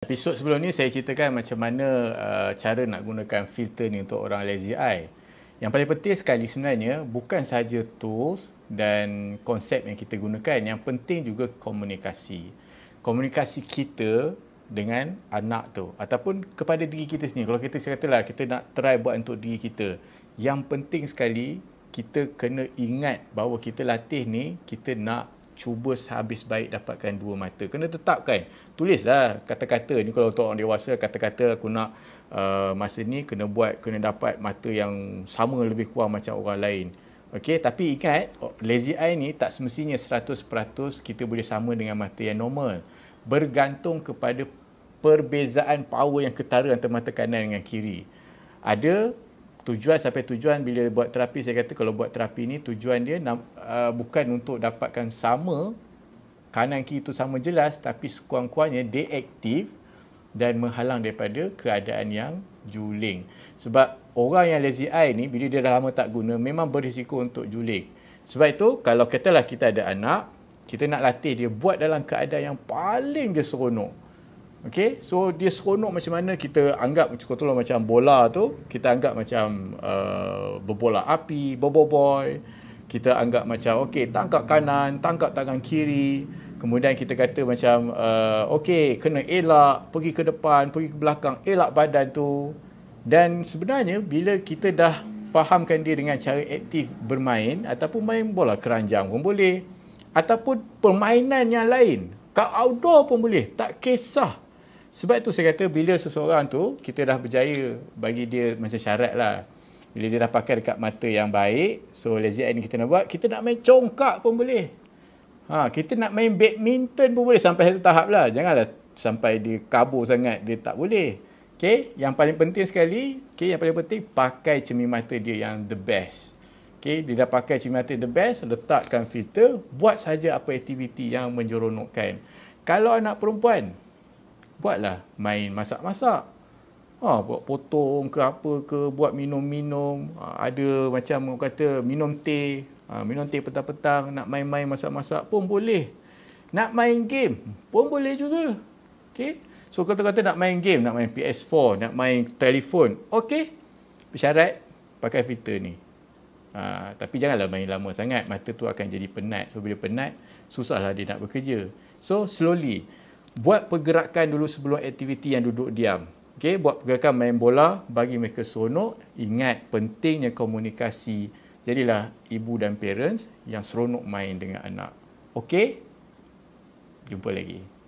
Episod sebelum ni saya ceritakan macam mana uh, cara nak gunakan filter ni untuk orang lazy eye. Yang paling penting sekali sebenarnya bukan sahaja tools dan konsep yang kita gunakan, yang penting juga komunikasi. Komunikasi kita dengan anak tu ataupun kepada diri kita sendiri. Kalau kita katalah kita nak try buat untuk diri kita, yang penting sekali kita kena ingat bahawa kita latih ni kita nak cuba sehabis baik dapatkan dua mata. Kena tetapkan. Tulislah kata-kata. Ini kalau untuk orang dewasa, kata-kata aku nak uh, masa ni kena buat, kena dapat mata yang sama lebih kurang macam orang lain. Okey, tapi ingat, lazy eye ni tak semestinya 100% kita boleh sama dengan mata yang normal. Bergantung kepada perbezaan power yang ketara antara mata kanan dengan kiri. Ada tujuan sampai tujuan bila buat terapi saya kata kalau buat terapi ni tujuan dia uh, bukan untuk dapatkan sama kanan kiri tu sama jelas tapi sekurang-kurangnya dia aktif dan menghalang daripada keadaan yang juling sebab orang yang lazy eye ni bila dia dah lama tak guna memang berisiko untuk juling sebab itu kalau katalah kita ada anak kita nak latih dia buat dalam keadaan yang paling dia seronok Okay, so dia seronok macam mana kita anggap contohnya macam bola tu, kita anggap macam uh, berbola api, boboiboy, kita anggap macam okay tangkap kanan, tangkap tangan kiri, kemudian kita kata macam uh, okay kena elak, pergi ke depan, pergi ke belakang, elak badan tu. Dan sebenarnya bila kita dah fahamkan dia dengan cara aktif bermain ataupun main bola keranjang pun boleh ataupun permainan yang lain kat outdoor pun boleh tak kisah sebab tu saya kata bila seseorang tu kita dah berjaya bagi dia macam syarat lah. Bila dia dah pakai dekat mata yang baik, so lazy eye ni kita nak buat, kita nak main congkak pun boleh. Ha, kita nak main badminton pun boleh sampai satu tahap lah. Janganlah sampai dia kabur sangat, dia tak boleh. Okay, yang paling penting sekali, okay, yang paling penting pakai cermin mata dia yang the best. Okay, dia dah pakai cermin mata the best, letakkan filter, buat saja apa aktiviti yang menyeronokkan. Kalau anak perempuan, buatlah main masak-masak. Ha, buat potong ke apa ke, buat minum-minum. Ha, ada macam orang kata minum teh, ha, minum teh petang-petang, nak main-main masak-masak pun boleh. Nak main game pun boleh juga. Okay? So kata-kata nak main game, nak main PS4, nak main telefon, okey. Bersyarat pakai filter ni. Ha, tapi janganlah main lama sangat, mata tu akan jadi penat. So bila penat, susahlah dia nak bekerja. So slowly buat pergerakan dulu sebelum aktiviti yang duduk diam. Okey, buat pergerakan main bola bagi mereka seronok. Ingat pentingnya komunikasi. Jadilah ibu dan parents yang seronok main dengan anak. Okey? Jumpa lagi.